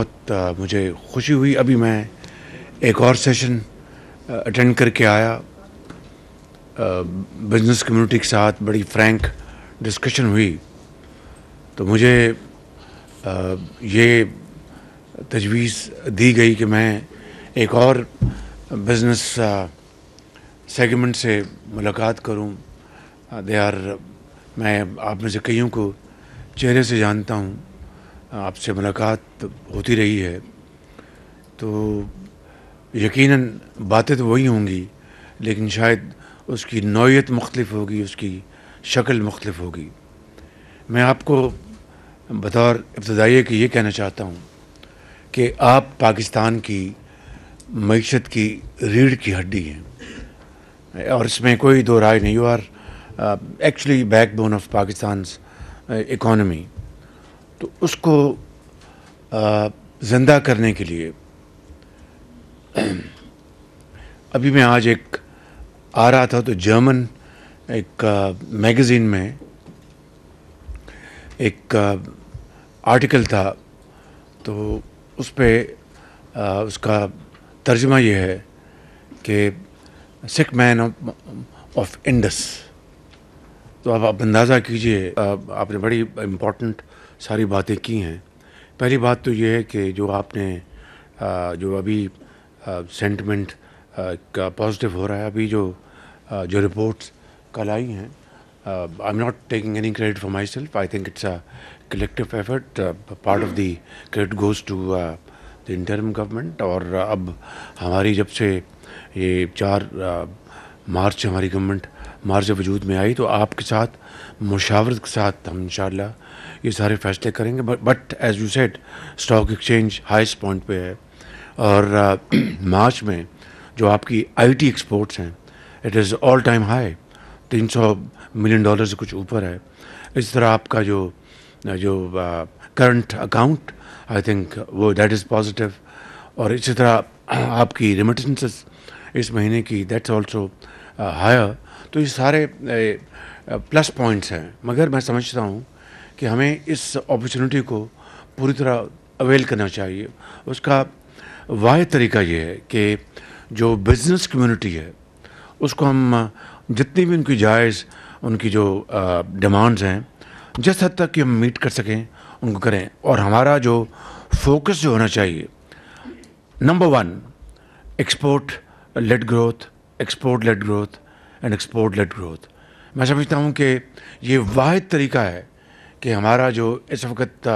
बहुत मुझे खुशी हुई अभी मैं एक और सेशन अटेंड करके आया बिजनेस कम्युनिटी के साथ बड़ी फ्रैंक डिस्कशन हुई तो मुझे ये तजवीज़ दी गई कि मैं एक और बिजनेस सेगमेंट से मुलाकात करूं दे आर मैं आप में से कईयों को चेहरे से जानता हूं आपसे मुलाकात होती रही है तो यकीनन बातें तो वही होंगी लेकिन शायद उसकी नौीयत मुख्तफ होगी उसकी शक्ल मुख्तफ होगी मैं आपको बतौर इब्तदाई कि ये कहना चाहता हूँ कि आप पाकिस्तान की मीशत की रीढ़ की हड्डी हैं और इसमें कोई दो राय नहीं you are actually backbone of Pakistan economy तो उसको ज़िंदा करने के लिए अभी मैं आज एक आ रहा था तो जर्मन एक मैगज़ीन में एक आर्टिकल था तो उस पर उसका तर्जमा यह है कि sick man of of Indus तो अब आप अंदाज़ा कीजिए आपने बड़ी इम्पोर्टेंट सारी बातें की हैं पहली बात तो ये है कि जो आपने जो अभी सेंटमेंट का पॉजिटिव हो रहा है अभी जो जो रिपोर्ट्स कल आई हैं I am not taking any credit for myself I think it's a collective effort part of the credit goes to the interim government और uh, अब हमारी जब से ये चार मार्च हमारी गवर्नमेंट मार्च वजूद में आई तो आपके साथ मुशावरत के साथ हम इन ये सारे फैसले करेंगे but as you said stock exchange highest point पे है और uh, मार्च में जो आपकी आईटी एक्सपोर्ट्स हैं it is all time high 300 million dollar से कुछ ऊपर है इस तरह आपका जो जो करंट अकाउंट आई थिंक वो दैट इज़ पॉजिटिव और इसी तरह आपकी रिमिटेंसेस इस महीने की दैट्स ऑल्सो हायर तो ये सारे प्लस uh, पॉइंट्स हैं मगर मैं समझता हूँ कि हमें इस अपॉर्चुनिटी को पूरी तरह अवेल करना चाहिए उसका वाह तरीका ये है कि जो बिज़नेस कम्युनिटी है उसको हम जितनी भी उनकी जायज़ उनकी जो डिमांड्स हैं जिस हद तक कि हम मीट कर सकें उनको करें और हमारा जो फोकस जो होना चाहिए number one export led growth export led growth and export led growth मैं समझता हूँ कि ये वाद तरीका है कि हमारा जो इस वक्त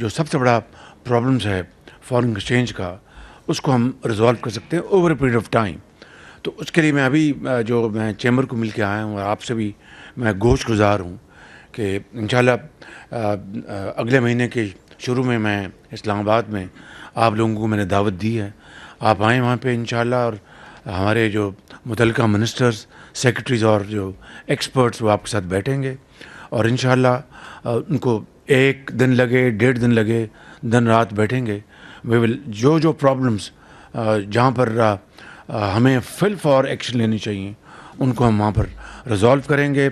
जो सबसे बड़ा प्रॉब्लम्स है फॉरेन एक्सचेंज का उसको हम रिजॉल्व कर सकते हैं over a period of time तो उसके लिए मैं अभी जो मैं चैम्बर को मिल के आया हूँ और आपसे भी मैं गोश गुजार हूँ कि इन अगले महीने के शुरू में मैं इस्लामाबाद में आप लोगों को मैंने दावत दी है आप आएँ वहाँ पे इन और हमारे जो मुतलका मिनिस्टर्स सेक्रेटरीज़ और जो एक्सपर्ट्स वो आपके साथ बैठेंगे और इन उनको एक दिन लगे डेढ़ दिन लगे दिन रात बैठेंगे वे विल जो जो प्रॉब्लम्स जहाँ पर हमें फिल फॉर एक्शन लेनी चाहिए उनको हम वहाँ पर रिजॉल्व करेंगे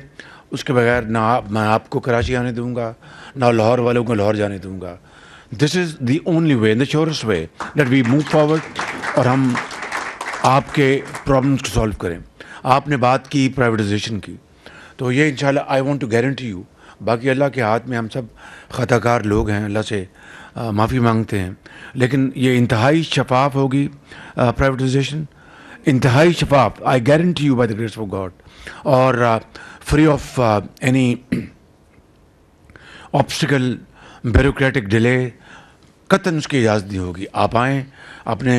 उसके बगैर ना आप मैं आपको कराची आने दूंगा ना लाहौर वालों को लाहौर जाने दूंगा this is the only way the surest way that we move forward और हम आपके प्रॉब्लम्स को सॉल्व करें आपने बात की प्राइवेटाइजेशन की तो ये इन I want to guarantee you बाकी अल्लाह के हाथ में हम सब ख़ताकार लोग हैं अल्लाह से माफ़ी मांगते हैं लेकिन ये इंतहाई शफाफ होगी प्राइवेटाइजेशन इंतहाई शफाफ I guarantee you by the grace of God और free of any obstacle bureaucratic delay कतन उसकी इजाज़त दी होगी आप आएँ अपने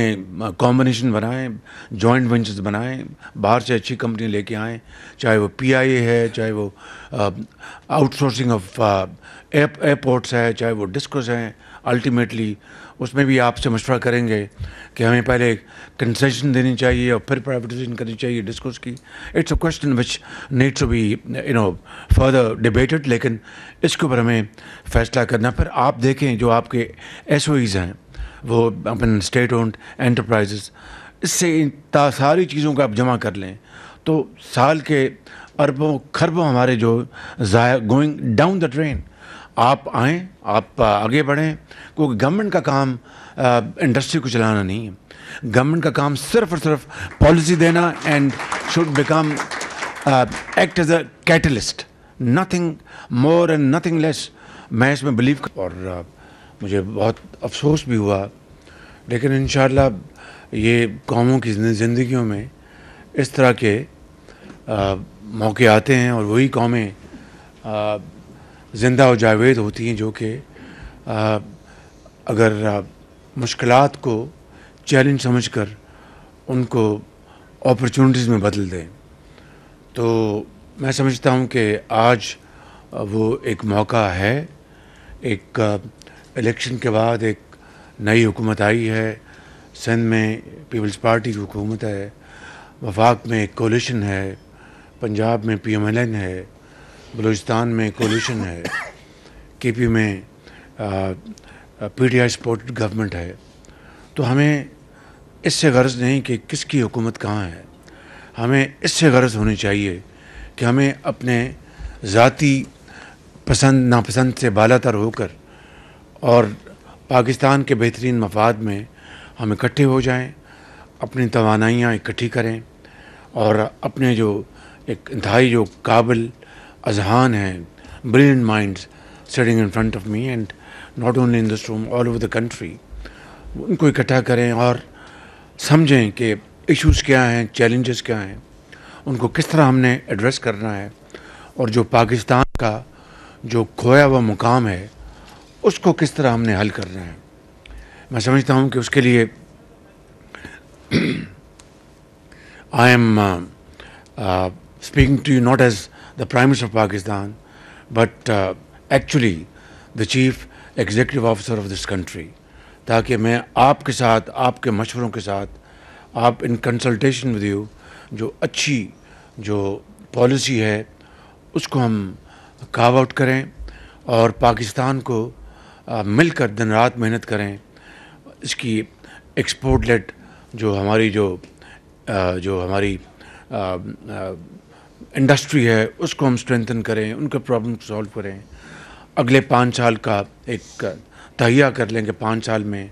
कॉम्बिनेशन बनाएं जॉइंट वेंचर्स बनाएं बाहर से अच्छी कंपनी लेके आएँ चाहे वो पीआईए है चाहे वो आउटसोर्सिंग ऑफ एयरपोर्ट्स है चाहे वो डिस्कोस हैं अल्टीमेटली उसमें भी आपसे मशवरा करेंगे कि हमें पहले कंसेशन देनी चाहिए और फिर प्राइवेटाइजेशन करनी चाहिए डिस्कस की it's a question which needs to be you know further debated लेकिन इसके ऊपर हमें फैसला करना फिर आप देखें जो आपके एस हैं वो अपन स्टेट ओन्ड एंटरप्राइजेस इससे सारी चीज़ों का आप जमा कर लें तो साल के अरबों खरबों हमारे जो ज़ाया गोइंग डाउन द ट्रेन आप आएँ आप आगे बढ़ें क्योंकि गवर्नमेंट का काम इंडस्ट्री को चलाना नहीं है गवर्नमेंट का काम सिर्फ और सिर्फ पॉलिसी देना and should become act as a catalyst nothing more and nothing less मैं इसमें बिलीव कर और uh, मुझे बहुत अफसोस भी हुआ लेकिन इन ये कौमों की ज़िंदगियों में इस तरह के uh, मौके आते हैं और वही कौमें uh, जिंदा व जावेद होती हैं जो कि अगर मुश्किल को चैलेंज समझ कर उनको अपॉर्चुनिटीज़ में बदल दें तो मैं समझता हूँ कि आज वो एक मौका है एक इलेक्शन के बाद एक नई हुकूमत आई है सिंध में पीपल्स पार्टी की हुकूमत है वफाक में एक कोलिशन है पंजाब में पी एम एल एन है बलूचिस्तान में कोलिशन है के पी में P T I support government है तो हमें इससे गर्ज नहीं कि किसकी हुकूमत कहाँ है हमें इससे गर्ज होनी चाहिए कि हमें अपने ज़ाती पसंद नापसंद से बालातर होकर और पाकिस्तान के बेहतरीन मफाद में हम इकट्ठे हो जाएं, अपनी तोानाइयाँ इकट्ठी करें और अपने जो एक इंतहाई जो काबिल अजहान हैं brilliant minds studying in front of me and not only in this room all over the country उनको इकट्ठा करें और समझें कि इश्यूज क्या हैं चैलेंजेस क्या हैं उनको किस तरह हमने एड्रेस करना है और जो पाकिस्तान का जो खोया हुआ मुकाम है उसको किस तरह हमने हल करना है मैं समझता हूँ कि उसके लिए I am speaking to you not as the Prime Minister of Pakistan, but uh, actually the Chief Executive Officer of this country, ताकि मैं आपके साथ आपके मशवरों के साथ आप इन कंसल्टेशन विद यू जो अच्छी जो पॉलिसी है उसको हम काव आउट करें और पाकिस्तान को uh, मिलकर दिन रात मेहनत करें इसकी एक्सपोर्ट लेट जो हमारी जो आ, uh, जो हमारी आ, uh, इंडस्ट्री है उसको हम स्ट्रेंथन करें उनके प्रॉब्लम सॉल्व करें अगले पाँच साल का एक तहिया कर लेंगे पाँच साल में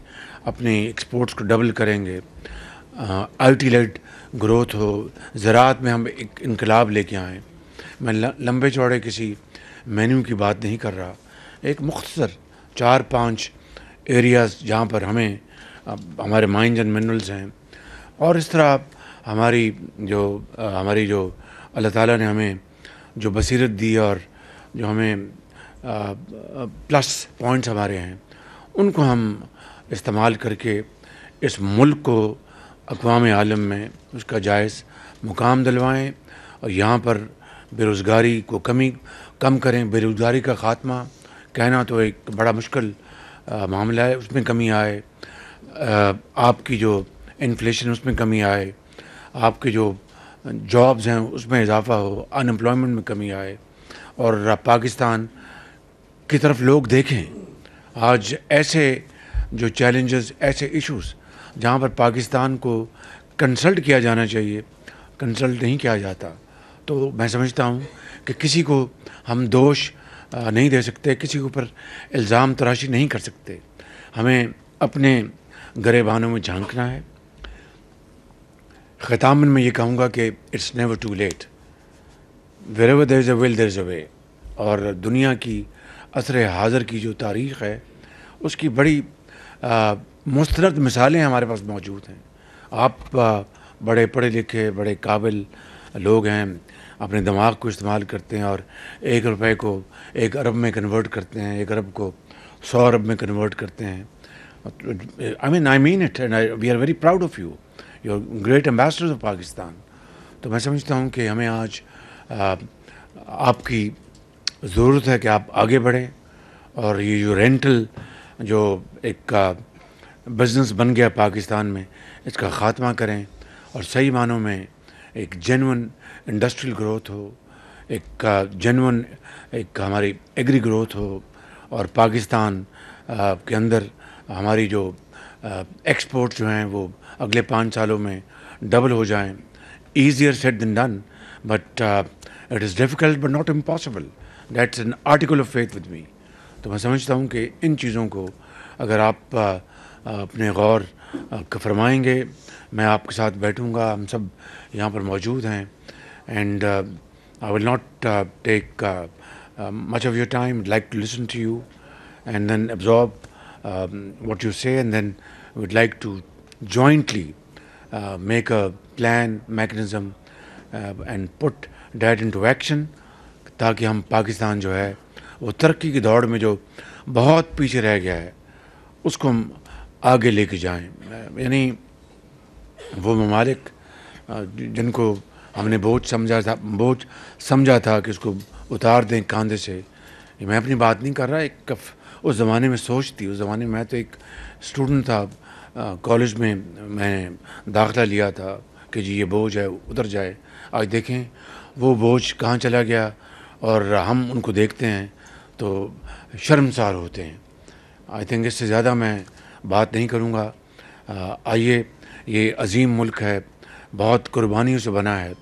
अपने एक्सपोर्ट्स को डबल करेंगे आई टी ग्रोथ हो ज़रात में हम एक इनकलाब लेके आएँ मैं लंबे चौड़े किसी मेन्यू की बात नहीं कर रहा एक मुख्तर चार पाँच एरियाज़ जहाँ पर हमें हमारे माइंड एंड मिनरल्स हैं और इस तरह हमारी जो हमारी जो अल्लाह ताला ने हमें जो बसीरत दी और जो हमें आ, प्लस पॉइंट्स हमारे हैं उनको हम इस्तेमाल करके इस मुल्क को अकवाम आलम में उसका जायज़ मुकाम दिलवाएँ और यहाँ पर बेरोज़गारी को कमी कम करें बेरोज़गारी का ख़ात्मा कहना तो एक बड़ा मुश्किल मामला है उसमें कमी आए आपकी जो इन्फ्लेशन उसमें कमी आए आपके जो जॉब्स हैं उसमें इजाफा हो अनएम्प्लॉयमेंट में कमी आए और पाकिस्तान की तरफ लोग देखें आज ऐसे जो चैलेंजेस ऐसे इश्यूज जहाँ पर पाकिस्तान को कंसल्ट किया जाना चाहिए कंसल्ट नहीं किया जाता तो मैं समझता हूँ कि किसी को हम दोष नहीं दे सकते किसी के ऊपर इल्ज़ाम तराशी नहीं कर सकते हमें अपने गरेबानों में झांकना है ख़ताम में मैं ये कहूँगा कि it's never too late wherever there is a will there is a way और दुनिया की असर हाज़र की जो तारीख़ है उसकी बड़ी मुस्तरद मिसालें हमारे पास मौजूद हैं आप आ, बड़े पढ़े लिखे बड़े काबिल लोग हैं अपने दिमाग को इस्तेमाल करते हैं और एक रुपए को एक अरब में कन्वर्ट करते हैं एक अरब को सौ अरब में कन्वर्ट करते हैं I mean I mean it and we are very proud of you your great ambassador of Pakistan तो मैं समझता हूँ कि हमें आज आपकी ज़रूरत है कि आप आगे बढ़ें और ये जो रेंटल जो एक बिज़नेस बन गया पाकिस्तान में इसका ख़ात्मा करें और सही मानों में एक जेनवन इंडस्ट्रियल ग्रोथ हो एक जेनवन एक हमारी एग्री ग्रोथ हो और पाकिस्तान के अंदर हमारी जो एक्सपोर्ट जो हैं वो अगले पाँच सालों में डबल हो जाएं easier said than done but it is difficult but not impossible that's an article of faith with me तो मैं समझता हूँ कि इन चीज़ों को अगर आप आ, अपने गौर फरमाएंगे मैं आपके साथ बैठूंगा हम सब यहाँ पर मौजूद हैं and I will not take much of your time like to listen to you and then absorb um, what you say, and then we'd like to jointly uh, make a plan, mechanism, uh, and put that into action, ताकि हम पाकिस्तान जो है वो तरक्की की दौड़ में जो बहुत पीछे रह गया है उसको हम आगे लेके जाएं यानी वो ममालिक जिनको हमने बोझ समझा था बोझ समझा था कि उसको उतार दें कांधे से मैं अपनी बात नहीं कर रहा एक कफ उस ज़माने में सोच थी उस ज़माने में मैं तो एक स्टूडेंट था कॉलेज में मैं दाखिला लिया था कि जी ये बोझ है उतर जाए आज देखें वो बोझ कहाँ चला गया और हम उनको देखते हैं तो शर्मसार होते हैं आई थिंक इससे ज़्यादा मैं बात नहीं करूँगा आइए ये अजीम मुल्क है बहुत कुर्बानियों से बना है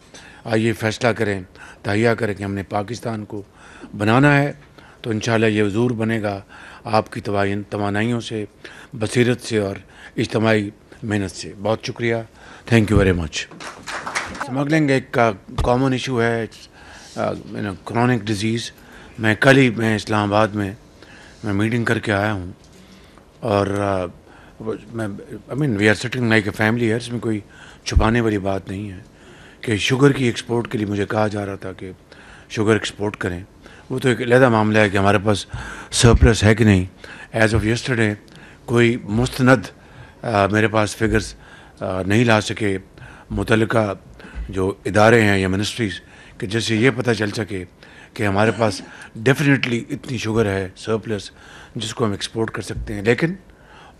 आइए फैसला करें तहिया करें कि हमने पाकिस्तान को बनाना है तो इन ये ज़रूर बनेगा आपकी तोानाइयों से बसरत से और इज्तमाही मेहनत से बहुत शुक्रिया thank you very much smuggling एक का कॉमन इशू है क्रॉनिक डिज़ीज़ मैं कल ही मैं इस्लामाबाद में मैं मीटिंग करके आया हूँ और मैं I mean we are sitting like a family है इसमें कोई छुपाने वाली बात नहीं है कि शुगर की एक्सपोर्ट के लिए मुझे कहा जा रहा था कि शुगर एक्सपोर्ट करें वो तो एक अलहदा मामला है कि हमारे पास सरप्लस है कि नहीं एज ऑफ यस्टरडे कोई मुस्ंद मेरे पास फिगर्स नहीं ला सके मुतल जो इदारे हैं या मिनिस्ट्रीज़ कि जैसे ये पता चल सके कि हमारे पास डेफिनेटली इतनी शुगर है सरप्लस जिसको हम एक्सपोर्ट कर सकते हैं लेकिन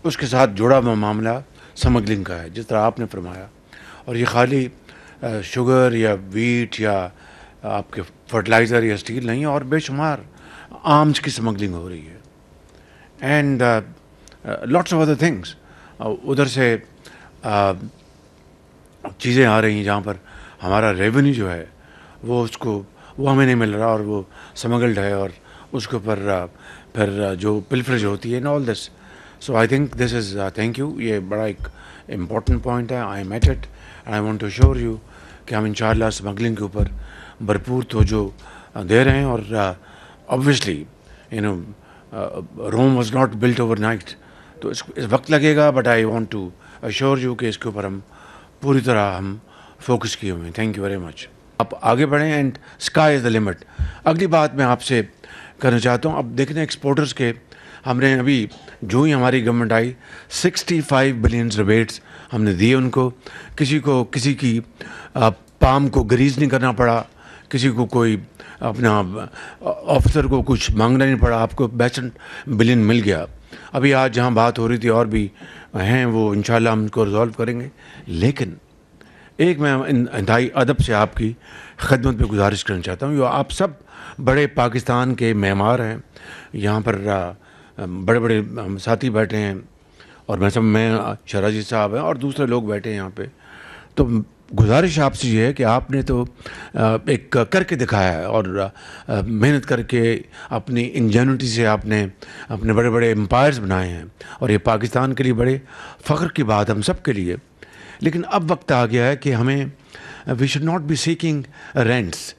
उसके साथ जुड़ा हुआ मामला स्मगलिंग का है जिस तरह आपने फरमाया और ये खाली शुगर या वीट या आपके फर्टिलाइज़र या स्टील नहीं और बेशुमार आर्म्स की स्मगलिंग हो रही है and lots of other things उधर से uh, चीज़ें आ रही हैं जहाँ पर हमारा रेवेन्यू जो है वो उसको वो हमें नहीं मिल रहा और वो स्मगल्ड है और उसके ऊपर uh, फिर uh, जो पिलफ्रिज होती है in all this so I think this is thank you ये बड़ा एक इम्पॉर्टेंट पॉइंट है I am at it and I want to sure you कि हम इन स्मगलिंग के ऊपर भरपूर तोजो दे रहे हैं और obviously you know Rome was not built overnight तो इस, इस वक्त लगेगा but I want to assure you कि इसके ऊपर हम पूरी तरह हम फोकस किए हुए हैं थैंक यू वेरी मच आप आगे बढ़ें and sky is the limit अगली बात मैं आपसे करना चाहता हूँ अब देखने एक्सपोर्टर्स के हमने अभी जो ही हमारी गवर्नमेंट आई 65 बिलियन रिबेट्स हमने दिए उनको किसी को किसी की आ, पाम को गरीज नहीं करना पड़ा किसी को कोई अपना ऑफिसर को कुछ मांगना नहीं पड़ा आपको बैचन बिलियन मिल गया अभी आज जहाँ बात हो रही थी और भी हैं वो इन हम उनको रिजॉल्व करेंगे लेकिन एक मैं इंतहाई अदब से आपकी खदमत में गुजारिश करना चाहता हूँ आप सब बड़े पाकिस्तान के मेमार हैं यहाँ पर बड़े बड़े साथी बैठे हैं और मैं सब मैं शराजी साहब हैं और दूसरे लोग बैठे हैं यहाँ पे तो गुजारिश आपसे ये है कि आपने तो एक करके दिखाया है और मेहनत करके अपनी इंजेनिटी से आपने अपने बड़े बड़े एम्पायर्स बनाए हैं और ये पाकिस्तान के लिए बड़े फ़ख्र की बात हम सब के लिए लेकिन अब वक्त आ गया है कि हमें we should not be seeking rents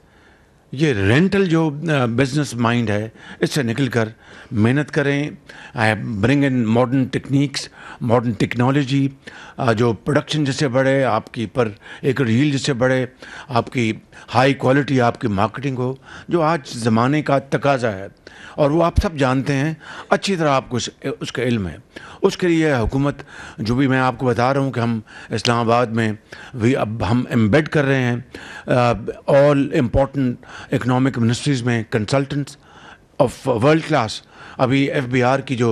ये रेंटल जो बिजनेस uh, माइंड है इससे निकल कर मेहनत करें I bring in modern techniques modern technology जो प्रोडक्शन जिससे बढ़े आपकी पर एक रील जिससे बढ़े आपकी हाई क्वालिटी आपकी मार्केटिंग हो जो आज ज़माने का तकाजा है और वो आप सब जानते हैं अच्छी तरह आपको उसका इल्म है उसके लिए हुकूमत जो भी मैं आपको बता रहा हूँ कि हम इस्लामाबाद में भी अब हम एम्बेड कर रहे हैं ऑल इम्पोर्टेंट इकनॉमिक मिनिस्ट्रीज़ में कंसल्टेंट्स ऑफ वर्ल्ड क्लास अभी एफ की जो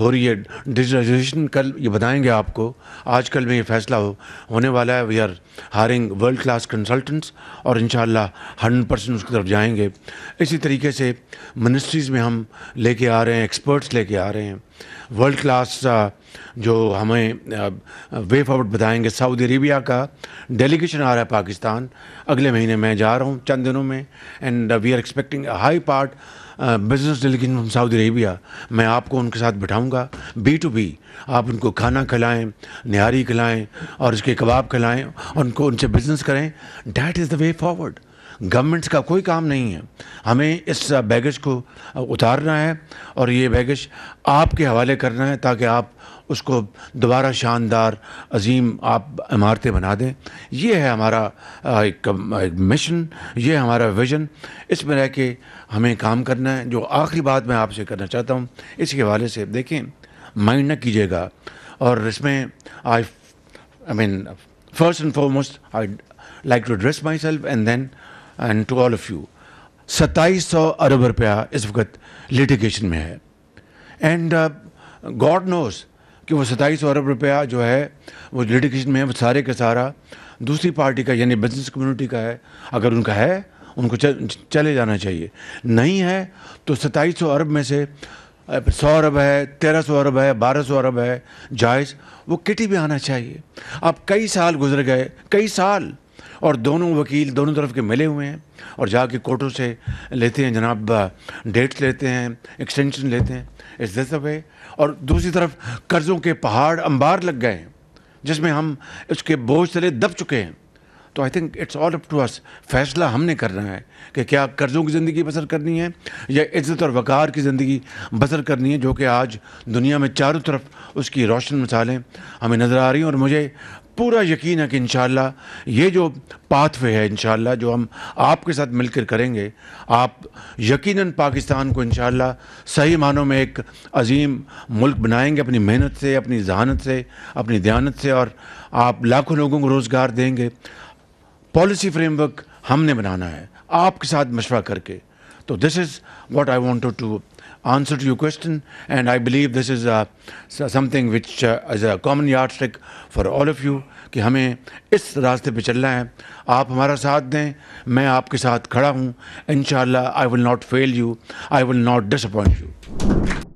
हो रही है डिजिटलाइजेशन कल ये बताएंगे आपको आज कल में ये फैसला हो, होने वाला है we are hiring world class consultants और इन हंड्रेड परसेंट उसकी तरफ जाएंगे इसी तरीके से मिनिस्ट्रीज़ में हम लेके आ रहे हैं एक्सपर्ट्स लेके आ रहे हैं वर्ल्ड क्लास जो हमें वे फॉरवर्ड बताएंगे सऊदी अरेबिया का डेलीगेशन आ रहा है पाकिस्तान अगले महीने मैं जा रहा हूँ चंद दिनों में and we are expecting high part business delegation from Saudi Arabia मैं आपको उनके साथ बिठाऊंगा बी टू बी आप उनको खाना खिलाएं निहारी खिलाएं और उसके कबाब खिलाएं और उनको उनसे बिजनेस करें that is the way forward governments का कोई काम नहीं है हमें इस बैगेज को उतारना है और ये बैगेज आपके हवाले करना है ताकि आप उसको दोबारा शानदार अजीम आप इमारतें बना दें ये है हमारा एक, एक मिशन ये हमारा विजन इसमें रह के हमें काम करना है जो आखिरी बात मैं आपसे करना चाहता हूँ इसके हवाले से देखें माइंड न कीजिएगा और इसमें I I mean first and foremost I like to dress myself and then and to all of you सत्ताईस सौ अरब रुपया इस वक्त लिटिगेशन में है एंड गॉड नोज़ कि वो सत्ताईस अरब रुपया जो है वो लिटिगेशन में वो सारे का सारा दूसरी पार्टी का यानी बिजनेस कम्युनिटी का है अगर उनका है उनको चले जाना चाहिए नहीं है तो सताईस अरब में से सौ अरब है तेरह सौ अरब है बारह सौ अरब है जायज़ वो किटी भी आना चाहिए अब कई साल गुजर गए कई साल और दोनों वकील दोनों तरफ के मिले हुए हैं और जाके कोर्टों से लेते हैं जनाब डेट्स लेते हैं एक्सटेंशन लेते हैं इस दिस और दूसरी तरफ कर्ज़ों के पहाड़ अंबार लग गए हैं जिसमें हम उसके बोझ तले दब चुके हैं तो I think it's all up to us फैसला हमने करना है कि क्या कर्ज़ों की ज़िंदगी बसर करनी है या इज़्ज़त और वक़ार की ज़िंदगी बसर करनी है जो कि आज दुनिया में चारों तरफ उसकी रोशन मिसालें हमें नज़र आ रही हैं और मुझे पूरा यकीन है कि इन ये जो पाथवे है इन जो हम आपके साथ मिलकर करेंगे आप यकीनन पाकिस्तान को इन सही मानों में एक अजीम मुल्क बनाएंगे अपनी मेहनत से अपनी जहानत से अपनी दयानत से और आप लाखों लोगों को रोज़गार देंगे पॉलिसी फ्रेमवर्क हमने बनाना है आपके साथ मशवरा करके तो this is what I want to answer to your question, and I believe this is a, something which uh, is a common yardstick for all of you कि हमें इस रास्ते पे चलना है आप हमारा साथ दें मैं आपके साथ खड़ा हूँ इन I will not fail you I will not disappoint you